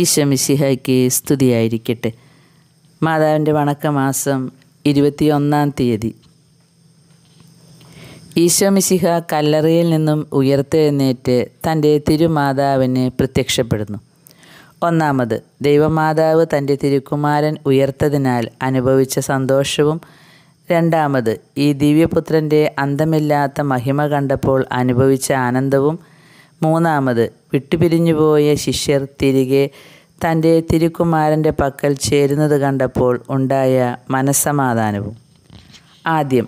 ഈശമിശിഹയ്ക്ക് സ്തുതിയായിരിക്കട്ടെ മാതാവിൻ്റെ വണക്കമാസം ഇരുപത്തിയൊന്നാം തീയതി ഈശോമിശിഹ കല്ലറയിൽ നിന്നും ഉയർത്തെഴുന്നേറ്റ് തൻ്റെ തിരുമാതാവിന് പ്രത്യക്ഷപ്പെടുന്നു ഒന്നാമത് ദൈവമാതാവ് തൻ്റെ തിരുക്കുമാരൻ ഉയർത്തതിനാൽ അനുഭവിച്ച സന്തോഷവും രണ്ടാമത് ഈ ദിവ്യപുത്രൻ്റെ അന്തമില്ലാത്ത മഹിമ കണ്ടപ്പോൾ അനുഭവിച്ച ആനന്ദവും മൂന്നാമത് പോയ ശിഷ്യർ തിരികെ തൻ്റെ തിരുക്കുമാരൻ്റെ പക്കൽ ചേരുന്നത് കണ്ടപ്പോൾ ഉണ്ടായ മനസ്സമാധാനവും ആദ്യം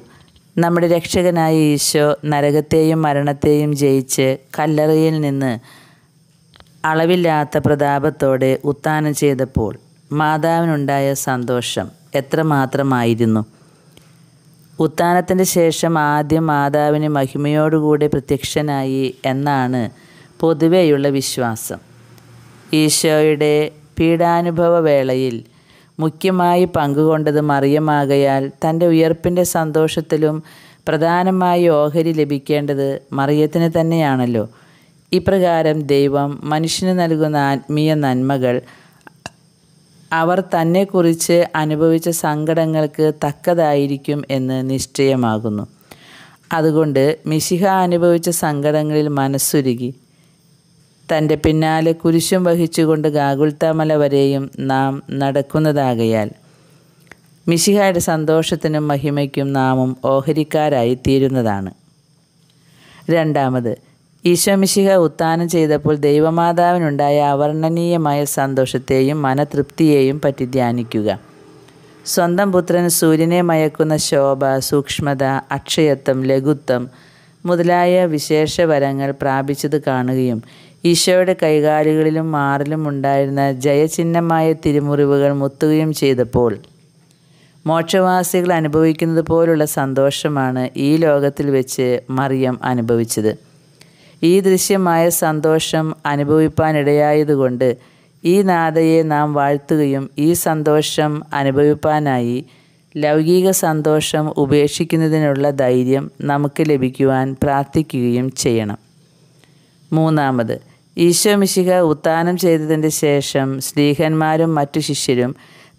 നമ്മുടെ രക്ഷകനായ ഈശോ നരകത്തെയും മരണത്തെയും ജയിച്ച് കല്ലറയിൽ നിന്ന് അളവില്ലാത്ത പ്രതാപത്തോടെ ഉത്താനം ചെയ്തപ്പോൾ മാതാവിനുണ്ടായ സന്തോഷം എത്രമാത്രമായിരുന്നു ഉത്താനത്തിൻ്റെ ശേഷം ആദ്യം മാതാവിന് മഹിമയോടുകൂടെ പ്രത്യക്ഷനായി എന്നാണ് പൊതുവെയുള്ള വിശ്വാസം ഈശോയുടെ പീഡാനുഭവ വേളയിൽ മുഖ്യമായി പങ്കുകൊണ്ടത് മറിയമാകയാൽ തൻ്റെ ഉയർപ്പിൻ്റെ സന്തോഷത്തിലും പ്രധാനമായി ഓഹരി ലഭിക്കേണ്ടത് മറിയത്തിന് തന്നെയാണല്ലോ ഇപ്രകാരം ദൈവം മനുഷ്യന് നൽകുന്ന ആത്മീയ നന്മകൾ അവർ തന്നെക്കുറിച്ച് അനുഭവിച്ച സങ്കടങ്ങൾക്ക് തക്കതായിരിക്കും എന്ന് നിശ്ചയമാകുന്നു അതുകൊണ്ട് മിശിഹ അനുഭവിച്ച സങ്കടങ്ങളിൽ മനസ്സുരുകി തൻ്റെ പിന്നാലെ കുരിശും വഹിച്ചുകൊണ്ട് ഗാഗുൽത്താമല വരെയും നാം നടക്കുന്നതാകയാൽ മിശിഹായുടെ സന്തോഷത്തിനും മഹിമയ്ക്കും നാമും ഓഹരിക്കാരായി തീരുന്നതാണ് രണ്ടാമത് ഈശോ മിശിഹ ഉത്താനം ചെയ്തപ്പോൾ ദൈവമാതാവിനുണ്ടായ അവർണ്ണനീയമായ സന്തോഷത്തെയും മനതൃപ്തിയെയും പറ്റി ധ്യാനിക്കുക സ്വന്തം പുത്രന് സൂര്യനെ മയക്കുന്ന ശോഭ സൂക്ഷ്മത അക്ഷയത്വം ലഘുത്വം മുതലായ വിശേഷ വരങ്ങൾ പ്രാപിച്ചത് കാണുകയും ഈശോയുടെ കൈകാലുകളിലും മാറിലും ഉണ്ടായിരുന്ന ജയചിഹ്നമായ തിരുമുറിവുകൾ മുത്തുകയും ചെയ്തപ്പോൾ മോക്ഷവാസികൾ അനുഭവിക്കുന്നത് പോലുള്ള സന്തോഷമാണ് ഈ ലോകത്തിൽ വെച്ച് മറിയം അനുഭവിച്ചത് ഈ ദൃശ്യമായ സന്തോഷം അനുഭവിപ്പാനിടയായതുകൊണ്ട് ഈ നാഥയെ നാം വാഴ്ത്തുകയും ഈ സന്തോഷം അനുഭവിപ്പാനായി ലൗകിക സന്തോഷം ഉപേക്ഷിക്കുന്നതിനുള്ള ധൈര്യം നമുക്ക് ലഭിക്കുവാൻ പ്രാർത്ഥിക്കുകയും ചെയ്യണം മൂന്നാമത് ഈശോ മിശിക ഉത്താനം ചെയ്തതിൻ്റെ ശേഷം സ്നേഹന്മാരും മറ്റു ശിഷ്യരും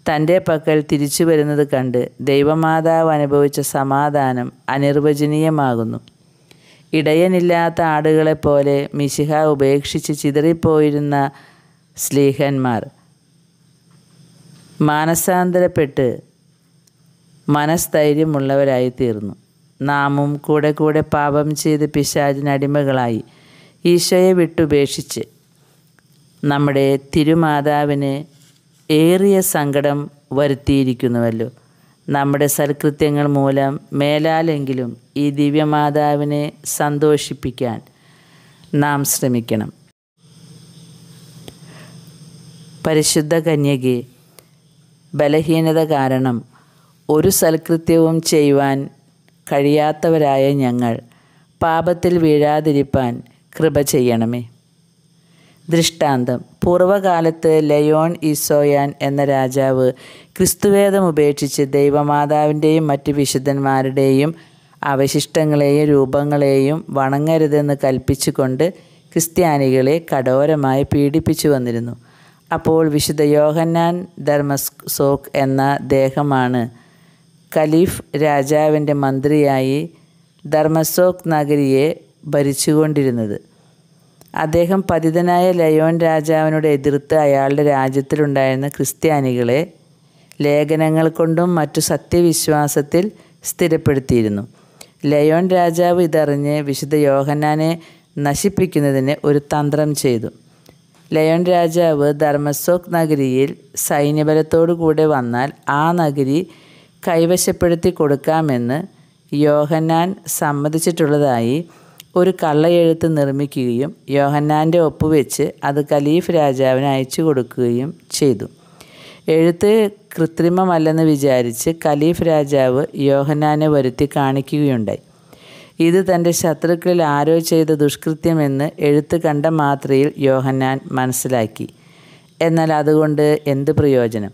തൻ്റെ പക്കൽ തിരിച്ചു വരുന്നത് കണ്ട് ദൈവമാതാവ് അനുഭവിച്ച സമാധാനം അനിർവചനീയമാകുന്നു ഇടയനില്ലാത്ത ആടുകളെപ്പോലെ മിശിഹ ഉപേക്ഷിച്ച് ചിതറിപ്പോയിരുന്ന സ്ലീഹന്മാർ മാനസാന്തരപ്പെട്ട് മനസ്ഥൈര്യമുള്ളവരായി തീർന്നു നാമും കൂടെ കൂടെ പാപം ചെയ്ത് പിശാചിനടിമകളായി ഈശോയെ വിട്ടുപേക്ഷിച്ച് നമ്മുടെ തിരുമാതാവിന് ഏറിയ സങ്കടം വരുത്തിയിരിക്കുന്നുവല്ലോ നമ്മുടെ സൽകൃത്യങ്ങൾ മൂലം മേലാലെങ്കിലും ഈ ദിവ്യമാതാവിനെ സന്തോഷിപ്പിക്കാൻ നാം ശ്രമിക്കണം പരിശുദ്ധ കന്യകെ ബലഹീനത കാരണം ഒരു സൽകൃത്യവും ചെയ്യുവാൻ കഴിയാത്തവരായ ഞങ്ങൾ പാപത്തിൽ വീഴാതിരിപ്പാൻ കൃപ ചെയ്യണമേ ദൃഷ്ടാന്തം പൂർവകാലത്ത് ലയോൺ ഇസോയാൻ എന്ന രാജാവ് ക്രിസ്തുവേദം ഉപേക്ഷിച്ച് ദൈവമാതാവിൻ്റെയും മറ്റ് വിശുദ്ധന്മാരുടെയും അവശിഷ്ടങ്ങളെയും രൂപങ്ങളെയും വണങ്ങരുതെന്ന് കൽപ്പിച്ചുകൊണ്ട് ക്രിസ്ത്യാനികളെ കഠോരമായി പീഡിപ്പിച്ചു വന്നിരുന്നു അപ്പോൾ വിശുദ്ധ യോഹന്നാൻ ധർമ്മസോക്ക് എന്ന ദേഹമാണ് ഖലീഫ് രാജാവിൻ്റെ മന്ത്രിയായി ധർമ്മസോക് നഗരിയെ ഭരിച്ചുകൊണ്ടിരുന്നത് അദ്ദേഹം പതിതനായ ലയോൺ രാജാവിനോട് എതിർത്ത് അയാളുടെ രാജ്യത്തിലുണ്ടായിരുന്ന ക്രിസ്ത്യാനികളെ ലേഖനങ്ങൾ കൊണ്ടും മറ്റു സത്യവിശ്വാസത്തിൽ സ്ഥിരപ്പെടുത്തിയിരുന്നു ലയോൺ രാജാവ് ഇതറിഞ്ഞ് വിശുദ്ധ യോഹന്നാനെ നശിപ്പിക്കുന്നതിന് ഒരു തന്ത്രം ചെയ്തു ലയോൺ രാജാവ് ധർമ്മസോക് നഗരിയിൽ സൈന്യബലത്തോടു കൂടെ വന്നാൽ ആ നഗരി കൈവശപ്പെടുത്തി കൊടുക്കാമെന്ന് യോഹന്നാൻ സമ്മതിച്ചിട്ടുള്ളതായി ഒരു കള്ളയെഴുത്ത് നിർമ്മിക്കുകയും യോഹന്നാൻ്റെ ഒപ്പുവെച്ച് അത് ഖലീഫ് രാജാവിന് അയച്ചു കൊടുക്കുകയും ചെയ്തു എഴുത്ത് കൃത്രിമമല്ലെന്ന് വിചാരിച്ച് ഖലീഫ് രാജാവ് യോഹന്നാനെ വരുത്തി കാണിക്കുകയുണ്ടായി ഇത് തൻ്റെ ശത്രുക്കളിൽ ആരോ ചെയ്ത ദുഷ്കൃത്യമെന്ന് എഴുത്ത് കണ്ട മാത്രയിൽ യോഹന്നാൻ മനസ്സിലാക്കി എന്നാൽ അതുകൊണ്ട് എന്ത് പ്രയോജനം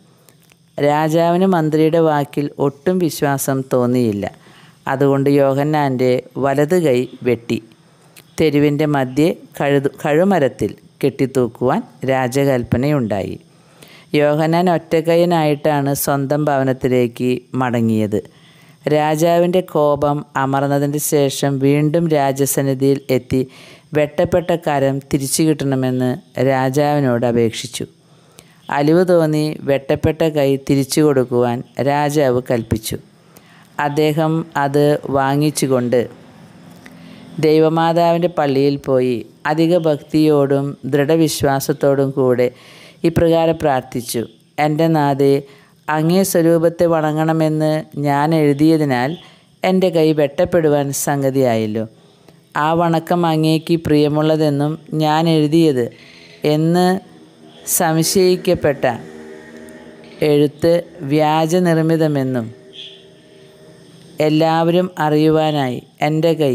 രാജാവിന് മന്ത്രിയുടെ വാക്കിൽ ഒട്ടും വിശ്വാസം തോന്നിയില്ല അതുകൊണ്ട് യോഹന്നാൻ്റെ വലത് കൈ വെട്ടി തെരുവിൻ്റെ മധ്യേ കഴുതു കഴുമരത്തിൽ കെട്ടിത്തൂക്കുവാൻ രാജകൽപ്പനയുണ്ടായി യോഹനാൻ ഒറ്റകയനായിട്ടാണ് സ്വന്തം ഭവനത്തിലേക്ക് മടങ്ങിയത് രാജാവിൻ്റെ കോപം അമർന്നതിന് ശേഷം വീണ്ടും രാജസന്നിധിയിൽ എത്തി വെട്ടപ്പെട്ട കരം തിരിച്ചു കിട്ടണമെന്ന് രാജാവിനോട് അപേക്ഷിച്ചു അലിവ് തോന്നി വെട്ടപ്പെട്ട കൈ തിരിച്ചു കൊടുക്കുവാൻ രാജാവ് കൽപ്പിച്ചു അദ്ദേഹം അത് വാങ്ങിച്ചുകൊണ്ട് ദൈവമാതാവിൻ്റെ പള്ളിയിൽ പോയി അധിക ഭക്തിയോടും ദൃഢവിശ്വാസത്തോടും കൂടെ ഇപ്രകാരം പ്രാർത്ഥിച്ചു എൻ്റെ നാഥെ അങ്ങേ സ്വരൂപത്തെ വണങ്ങണമെന്ന് ഞാൻ എഴുതിയതിനാൽ എൻ്റെ കൈ വെട്ടപ്പെടുവാൻ സംഗതിയായല്ലോ ആ വണക്കം അങ്ങേക്ക് പ്രിയമുള്ളതെന്നും ഞാൻ എഴുതിയത് എന്ന് സംശയിക്കപ്പെട്ട എഴുത്ത് വ്യാജനിർമ്മിതമെന്നും എല്ലാവരും അറിയുവാനായി എൻ്റെ കൈ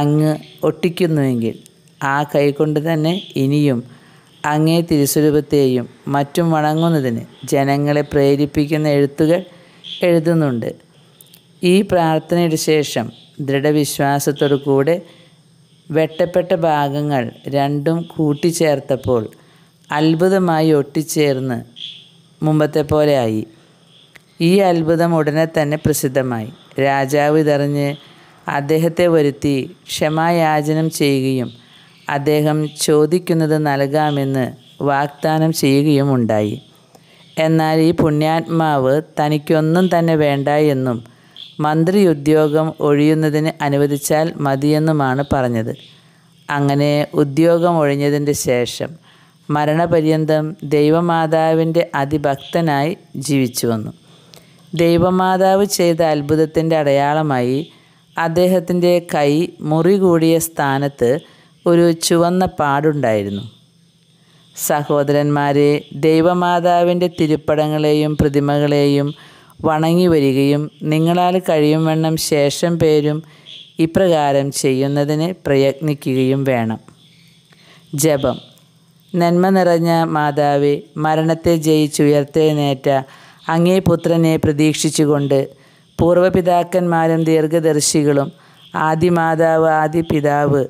അങ്ങ് ഒട്ടിക്കുന്നുവെങ്കിൽ ആ കൈകൊണ്ട് തന്നെ ഇനിയും അങ്ങേ തിരുസ്വരൂപത്തെയും മറ്റും വണങ്ങുന്നതിന് ജനങ്ങളെ പ്രേരിപ്പിക്കുന്ന എഴുത്തുകൾ എഴുതുന്നുണ്ട് ഈ പ്രാർത്ഥനയുടെ ശേഷം ദൃഢവിശ്വാസത്തോടു കൂടെ വെട്ടപ്പെട്ട ഭാഗങ്ങൾ രണ്ടും കൂട്ടിച്ചേർത്തപ്പോൾ അത്ഭുതമായി ഒട്ടിച്ചേർന്ന് മുമ്പത്തെ പോലെയായി ഈ അത്ഭുതം ഉടനെ തന്നെ പ്രസിദ്ധമായി രാജാവ് ഇതറിഞ്ഞ് അദ്ദേഹത്തെ വരുത്തി ക്ഷമായാചനം ചെയ്യുകയും അദ്ദേഹം ചോദിക്കുന്നത് നൽകാമെന്ന് വാഗ്ദാനം ഉണ്ടായി എന്നാൽ ഈ പുണ്യാത്മാവ് തനിക്കൊന്നും തന്നെ വേണ്ട എന്നും മന്ത്രി ഉദ്യോഗം ഒഴിയുന്നതിന് അനുവദിച്ചാൽ മതിയെന്നുമാണ് പറഞ്ഞത് അങ്ങനെ ഉദ്യോഗം ഒഴിഞ്ഞതിൻ്റെ ശേഷം മരണപര്യന്തം ദൈവമാതാവിൻ്റെ അതിഭക്തനായി ജീവിച്ചു വന്നു ദൈവമാതാവ് ചെയ്ത അത്ഭുതത്തിൻ്റെ അടയാളമായി അദ്ദേഹത്തിൻ്റെ കൈ മുറി കൂടിയ സ്ഥാനത്ത് ഒരു ചുവന്ന പാടുണ്ടായിരുന്നു സഹോദരന്മാരെ ദൈവമാതാവിൻ്റെ തിരുപ്പടങ്ങളെയും പ്രതിമകളെയും വണങ്ങി വരികയും നിങ്ങളാൽ വണ്ണം ശേഷം പേരും ഇപ്രകാരം ചെയ്യുന്നതിന് പ്രയത്നിക്കുകയും വേണം ജപം നന്മ നിറഞ്ഞ മാതാവെ മരണത്തെ ജയിച്ചുയർത്തേനേറ്റ അങ്ങേ പുത്രനെ പ്രതീക്ഷിച്ചുകൊണ്ട് പൂർവപിതാക്കന്മാരും ദീർഘദർശികളും ആദിമാതാവ് ആദിപിതാവ്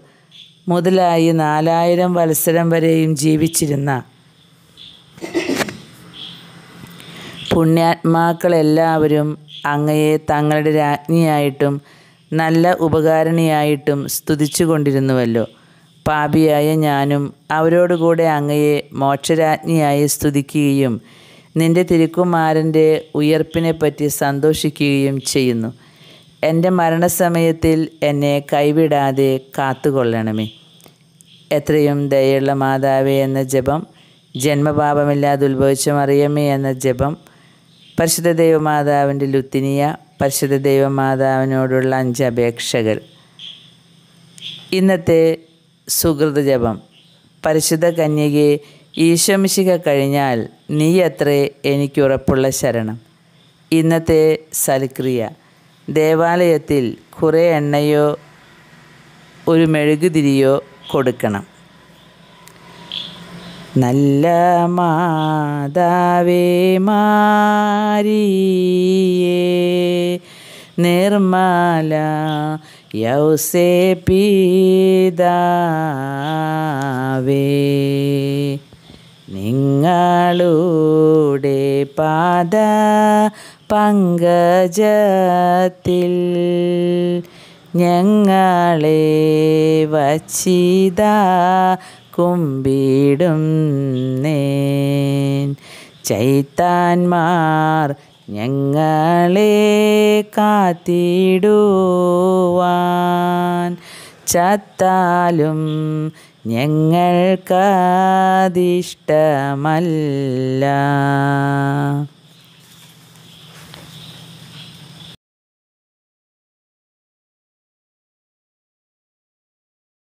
മുതലായി നാലായിരം വത്സരം വരെയും ജീവിച്ചിരുന്ന പുണ്യാത്മാക്കളെല്ലാവരും അങ്ങയെ തങ്ങളുടെ രാജ്ഞിയായിട്ടും നല്ല ഉപകാരണിയായിട്ടും കൊണ്ടിരുന്നുവല്ലോ പാപിയായ ഞാനും അവരോടുകൂടെ അങ്ങയെ മോക്ഷരാജ്ഞിയായി സ്തുതിക്കുകയും നിന്റെ തിരുക്കുമാരൻ്റെ ഉയർപ്പിനെപ്പറ്റി സന്തോഷിക്കുകയും ചെയ്യുന്നു എൻ്റെ മരണസമയത്തിൽ എന്നെ കൈവിടാതെ കാത്തുകൊള്ളണമേ എത്രയും ദയുള്ള മാതാവേ എന്ന ജപം ജന്മപാപമില്ലാതെ ഉത്ഭവിച്ച മറിയമ്മേ എന്ന ജപം പരിശുദ്ധ ദൈവമാതാവിൻ്റെ ലുത്തിനിയ പരിശുദ്ധ ദൈവമാതാവിനോടുള്ള അഞ്ച് അപേക്ഷകൾ ഇന്നത്തെ സുഹൃത ജപം പരിശുദ്ധ കന്യകയെ ഈശോമിശിക കഴിഞ്ഞാൽ നീയത്രേ എനിക്കുറപ്പുള്ള ശരണം ഇന്നത്തെ സൽക്രിയ ദേവാലയത്തിൽ കുറേ എണ്ണയോ ഒരു മെഴുകുതിരിയോ കൊടുക്കണം നല്ല മാതാവേ മാരിയേ നിർമ്മല യൗസേ പീതാവേ നിങ്ങളുടെ പാദ പങ്കജത്തിൽ ഞങ്ങളെ വച്ചിത കുമ്പിടും നേൻ ചൈത്താന്മാർ ഞങ്ങളെ കാത്തിടുവ ചത്താലും ഞങ്ങൾക്കാതിഷ്ടമല്ല